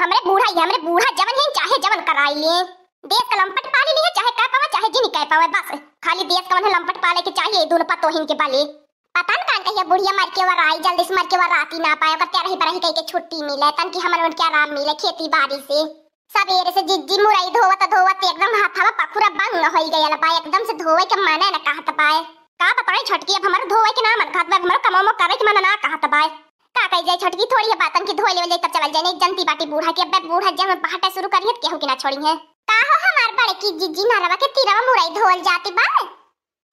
हमरे बूढ़ा ये हमरे बूढ़ा जवन है चाहे जवन कराई लिए देश का लंपट पाले लिए चाहे कह पावे चाहे जी कह पावे बस खाली देश का लंपट पाले के चाहिए दोनों पतो हिन के बाले पता न कान कहिया बुढ़िया मर के वर आई जल्दी से मर के वर राती ना पाए ही पर ही कह के छुट्टी मिले तन की हमन उनके आराम मिले खेती बाड़ी से सवेरे से जिज्जी मुराई धोवत धोवत एकदम हाथवा पखुरा बंग न होई गयल पाए एकदम से धोवे के माने न कहत पाए का बताई छटकी अब हमार धोवे के ना मन खात बा हमार कमो मो करे के मन ना कहत पाए का कह जाए छोटकी थोड़ी है बातन की धोले वाले तब चल जाए नहीं जनती बाटी बूढ़ा के अबे बूढ़ा जब बाहटा शुरू करिए केहू के ना छोड़ी है काहो हमार बड़े की जीजी नरवा के तिरवा मुराई धोल जाती बा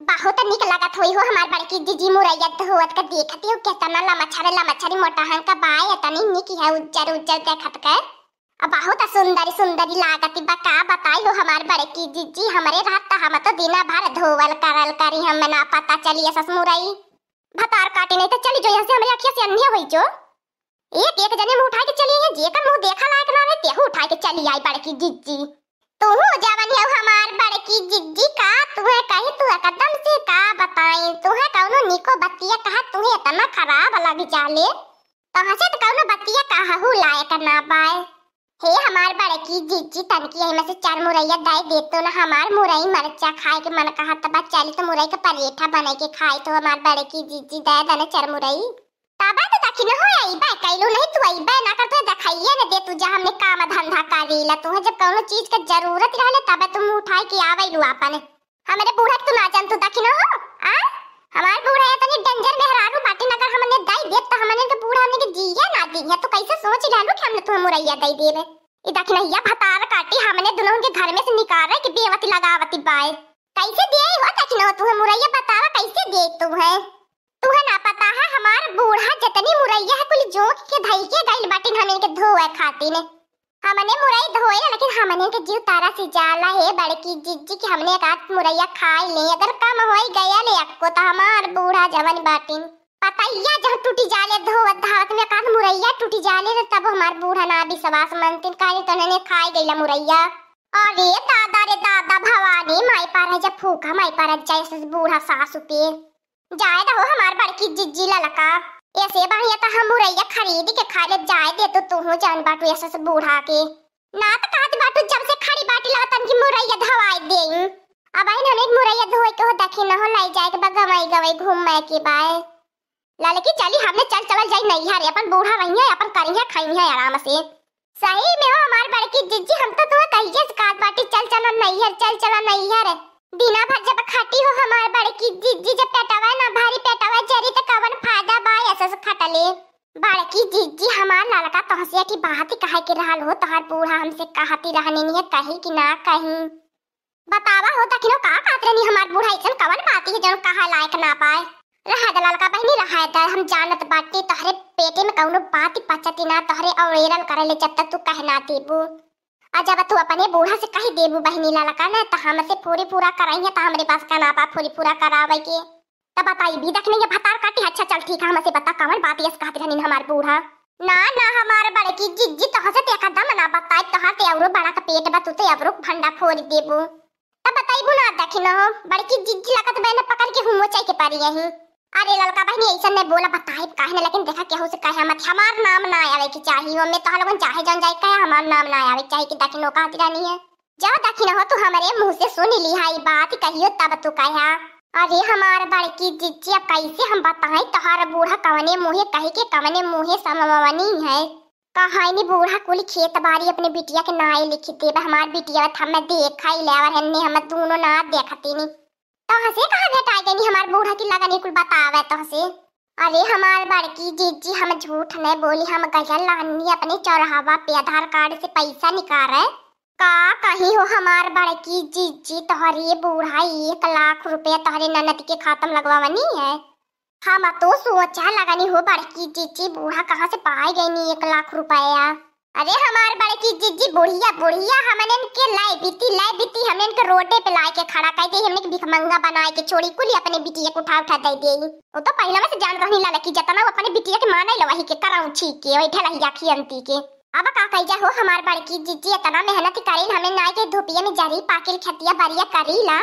बहुत निक लागत होई हो हमार बड़े की जीजी मुरैया तो धोवत का देखती हो केतना लम्बा छरे लम्बा छरी मोटा हन का बाय तनी निक है उज्जर उज्जर देखत अब बहुत तो सुंदरी सुंदरी लागती बा का बताई हो हमार बड़े की जीजी हमरे रात हम तो दिना भर धोवल करल करी हम ना पता चलिए ससमुराई भतार काटे नहीं तो चली जो यहाँ से हमारी अखिया से अंधे हुई जो एक एक जने मुंह उठा के चली जे जेकर मुंह देखा लायक ना रे तेहू उठा के चली आई बड़की जिज्जी तू हो जावन है हमार बड़की जिज्जी का तू है कहे तू एकदम से का बताएं तू है कौनो निको बतिया कहा तू है इतना खराब लग जाले कहां से तो कौनो बतिया कहा हु लायक ना पाए हे हम बार बार की जीजी तन की एहिमे से चार मुरैया दे तो ना हमार मुरई मरचा खाए के मन कहा तब चली तो मुरई का परेठा बने के खाए तो हमार बड़े की जीजी दाई दने चार मुरई ताबा तो दखी हो आई बाय कैलो नहीं तू आई बाय ना कर तो दखाइए ना दे तू जा हमने काम धंधा कर लीला तू जब कोनो चीज का जरूरत रहले तब तुम उठाई के आवे लू आपने हमरे बूढ़ा तू तो ना जान तू दखी न हो आ हमार बूढ़ा है तनी डेंजर में हरारू बाटे नगर हमने दाई दे तो हमने के बूढ़ा हमने के जिया ना दी है तो कैसे सोच लालू कि हमने तो मुरैया दाई देबे ई दखिनहिया भतार काटी हमने दोनों के घर में से निकाल रहे कि बेवती लगावती बाय कैसे दे हो दखिनो तू है मुरैया बतावा कैसे दे तू है तू है ना पता है हमार बूढ़ा जतनी मुरैया है कुल जोक के धई के गइल बाटिन हमें के धोए खाती ने हमने मुरई धोए लेकिन हमने के जीव तारा से जाला है की जिज्जी की हमने एक मुरैया खाई ले अगर कम होई गया ले अक्को तो हमार बूढ़ा जवन बाटिन पतैया जब टूटी जाले धो धावत में का मुरैया टूटी जाले तो तब हमार बूढ़ा ना भी सवास मनतिन काहे तो ने खाए गईला मुरैया अरे दादा रे दादा भवानी माई पारा जब फूका माई पारा जैसे बूढ़ा सासु पे जाए रहो हमार बड़की जिज्जी ललका ऐसे बढ़िया तो हम मुरैया खरीद के खा ले जाए दे तो तू हो जान बाटू ऐसे बूढ़ा के ना तो कहत बाटू जब से खड़ी बाटी तन की मुरैया धवाई दे अब आई ने मुरैया धोई के हो दखी न हो लाई जाए के बगवाई गवई घूम के बाय लड़की चली हमने चल चल जाई नहीं हारे अपन बूढ़ा रही है अपन करी है खाई है आराम से सही में हो हमार बड़की जिज्जी हम तो तुम्हें कहिए काट बाटी चल चल नहीं है चल चल नहीं है रे बिना भर जब खाटी हो हमार बड़की जिज्जी जब पेटावा ना भारी पेटावा जरी तो कवन फायदा बा ऐसे खटले बड़की जिज्जी हमार लड़का की बात ही कहे के रहल हो तहार बूढ़ा हमसे कहती रहने नहीं है कही कि ना कही बतावा होता कि तखिनो का कातरे नहीं हमार बूढ़ा इसन कवन बाती है जो कहा लायक ना पाए रहा दलाल का बहनी रहा दर हम जानत बाटी तोहरे पेटे में कौनो बात ही पचती ना तोहरे अवेरन करे ले जब तक तू कहना देबू आ जब तू अपने बूढ़ा से कही देबू बहनी ललका ना तो हम से पूरी पूरा कराई है तो हमारे पास का ना पा पूरी पूरा करावे के तब बताई भी देखने ये भतार काटी अच्छा चल ठीक है से बता कवन बात यस कहत रहनी हमार बूढ़ा ना ना हमार बड़े की जिज्जी तो हसे ते कदम ना बताई तोहर ते तो और बड़ा का पेट बा तू ते तो अबरुक भंडा फोड़ देबू तब बताई बुना देखिनो बड़की जिज्जी लगत बहन पकड़ के हुमो चाय के पारी यही अरे ललका भाई ऐसा नहीं बोला बताए काहे ना लेकिन देखा केहू से कहे मत हमार नाम ना आवे के चाहिए हमें तो लोगन चाहे जान जाए कहे हमार नाम ना आवे चाहे कि दाखिन नौका हती रहनी है जा दाखिन हो तो हमारे मुंह से सुन ली हाई बात कहियो तब तो कहे हाँ। अरे हमार बड़की जीजी अब कैसे हम बताएं तोहार बूढ़ा कवने मुहे कहे के कवने मुहे समवनी है कहा नहीं बूढ़ा कुल खेत बारी अपने बिटिया के नाए लिखी दे हमार बिटिया था मैं देखा ही लेवर हमने हम दोनों ना देखती नहीं तहाँ से कहाँ घटा गई हमारे बूढ़ा की लगनी कुल बतावे तो से अरे हमारे बड़की जीजी हम झूठ नहीं बोली हम गजल लानी अपने चौराहा पे आधार कार्ड से पैसा निकाल रहे का कहीं हो हमार बड़की जीजी तोहरे बूढ़ा एक लाख रुपया तोहरे ननद के खातम लगवावनी है हम तो सोचा लगानी हो बड़की जीजी बूढ़ा कहाँ से पाए गई नी एक लाख रुपया अरे हमार बड़की जीजी बुढ़िया बुढ़िया हमने इनके लाई बीती रोडे पे लाए के खड़ा कर दी हमने भीख मंगा बनाए के छोड़ी कुली अपने बिटिया को उठा उठा दे दी वो तो पहले में से जान रहनी लाला की जतना वो अपने बिटिया के माना लवाही के कराऊ ठीक के वही ढलहिया की अंती के अब का कह जा हो हमार की जीजी इतना मेहनत करी हमें ना के धोपिए में जरी पाकिल खतिया बरिया करी ला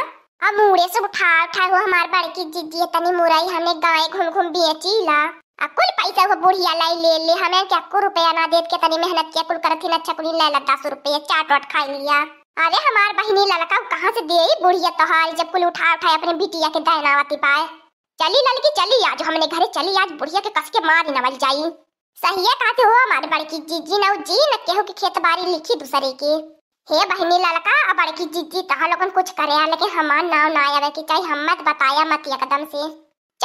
अब मुड़े से उठा उठा हो हमार की जीजी इतनी मुराई हमें गाय घुन घुन बेची ला अब कुल पैसा वो बुढ़िया लाई ले ले हमें क्या को रुपया ना देत के तनी मेहनत किया कुल करथिन अच्छा कुल ले ला 10 रुपया चाट वाट खा लिया अरे हमार बहिनी ललका कहाँ से दिए बुढ़िया तोहार जब कुल उठा उठाए अपने बिटिया के दहनावती पाए चली ललकी चली आज हमने घरे चली आज बुढ़िया के कस के मार नवल जाई सही है कहते हो हमारे बड़की जीजी न जी न केहू की खेत बारी लिखी दूसरे की हे बहनी ललका अब बड़की जीजी तहा लोगन कुछ करे लेकिन हमार नाव ना आवे की चाहे हम मत बताया मत एकदम से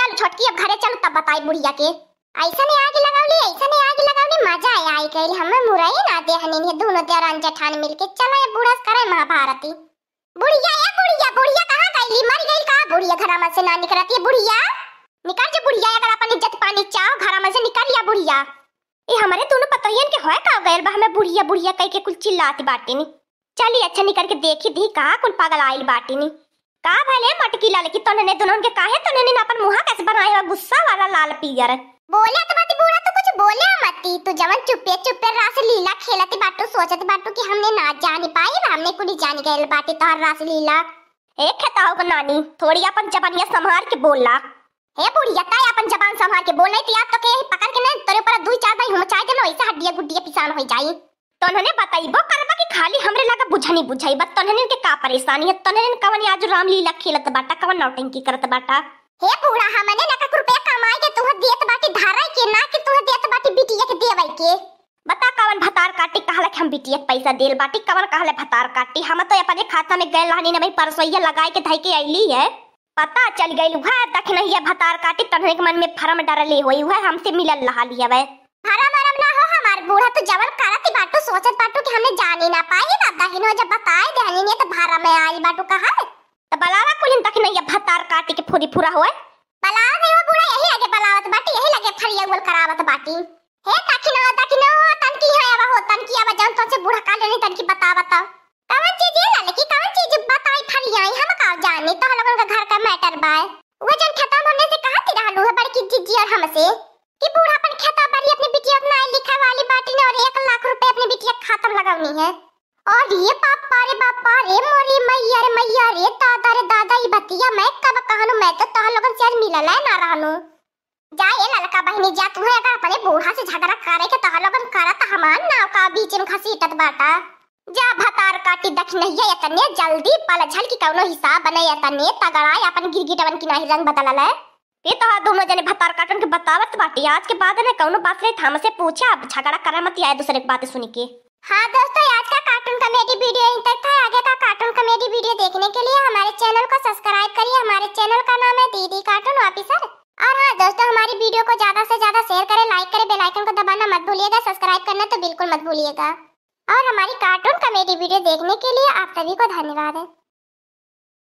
चल छोटकी अब घरे चल तब बताई बुढ़िया के ऐसा ने आग लगावली ऐसा ने आग लगावली मजा आया आई कहली हमर मुराई ना दे हनी दोनों तेरा अंजा ठान मिलके चलो ये बूढ़ा करे महाभारती बुढ़िया या बुढ़िया बुढ़िया कहां गईली मर गई का बुढ़िया घर में से ना निकलती बुढ़िया निकल जा बुढ़िया अगर अपन इज्जत पानी चाहो घर में से निकल या बुढ़िया ए हमारे दोनों पतोहियन के होए का गैर बा हमें बुढ़िया बुढ़िया कह के कुल चिल्लाती बाटी नी चली अच्छा निकल के देखी दी का कुल पागल आइल बाटी नी का भले मटकी लाल की तने ने दोनों के काहे तने ने अपन मुहा कैसे बनाए गुस्सा वाला लाल पियर बोले तो बाती बूढ़ा तो कुछ बोले मती तू तो जवन चुपे चुपे रास लीला खेलती बाटू सोचती बाटू कि हमने ना जाने पाई हमने कुड़ी जाने गए बाटे तार तो रास लीला ए खेताओ को नानी थोड़ी अपन जबानिया संभाल के बोलला हे बुढ़िया ताय अपन जबान संभाल के बोल नहीं थी तो के पकड़ के मैं तेरे ऊपर दू चार भाई हम चाय देनो ऐसा हड्डिया गुड्डिया पिसान हो जाई तोहने बताइबो करबा कि खाली हमरे लगा बुझनी बुझाई बत तोहने के का परेशानी है तोहने कवन आज रामलीला खेलत बाटा कवन नौटंकी करत बाटा हे बूढ़ा हम हाँ, ने कक रुपया कमाई के तुह देत बाकी धारा के ना के तुह देत बाकी बिटिया के देवई के बता कवन भतार काटी कहला हम बिटिया के पैसा देल बाटी कवन कहले भतार काटी हम तो अपने खाता में गैल लानी ने भाई परसोइया लगाए के धई के आईली है पता चल गई है दखन ही भतार काटी तन्हे के मन में फरम डरले होई हुआ हमसे मिलल लहा लिया वे फरम अरम ना हो हमार बूढ़ा तो जवन करत बाटू सोचत बाटू कि हमने जानी ना पाई ना दहिनो जब बताए देहनी ने तो भारा में आई बाटू कहा है खोजी पूरा होए पला है वो पूरा यही आगे पलावत बाटी यही लगे फरिया उल करावत बाटी हे ताकिनो ताकिनो तनकी है अब हो तनकी अब जान तो से बूढ़ा काल नहीं तनकी बता बता कवन चीज है लाले की कवन चीज बताई फरिया हम का जाने तो हम लोगन का घर का मैटर बाय वो जन खत्म होने से कहां तिर लो है की जीजी और हमसे कि बूढ़ा अपन खाता बारी अपनी बिटिया अपना लिखा वाली बाटी ने और 1 लाख रुपए अपनी बिटिया खातम लगावनी है और ये पापा रे पापा रे मोरी मैया रे मैया रे दादा रे दादा ई बतिया मैं मिलल ना रहनु जा ए ललका बहिनी जा तू है अपने बूढ़ा से झगड़ा करे के तहा बन करत हमान नाव का बीच में घसीटत बाटा जा भतार काटी दख नहीं है तने जल्दी पल झल की कौनो हिसाब बने तने तगड़ा या अपन गिरगिटवन की नहीं रंग बदल है ये तो हाँ दोनों जने भतार काटन के बतावत बाटी आज के बाद ने कौनो बात रे थाम से पूछा अब झगड़ा करे मत आए दूसरे की बातें सुन के हाँ दोस्तों आज का कार्टून कॉमेडी वीडियो यहीं तक था आगे का कार्टून कॉमेडी वीडियो देखने के लिए हमारे चैनल को सब्सक्राइब करिए हमारे चैनल का नाम है दीदी का सर और हाँ दोस्तों हमारी वीडियो को ज्यादा से ज्यादा शेयर करें लाइक करें बेल आइकन को दबाना मत भूलिएगा सब्सक्राइब करना तो बिल्कुल मत भूलिएगा और हमारी कार्टून कॉमेडी वीडियो देखने के लिए आप सभी को धन्यवाद है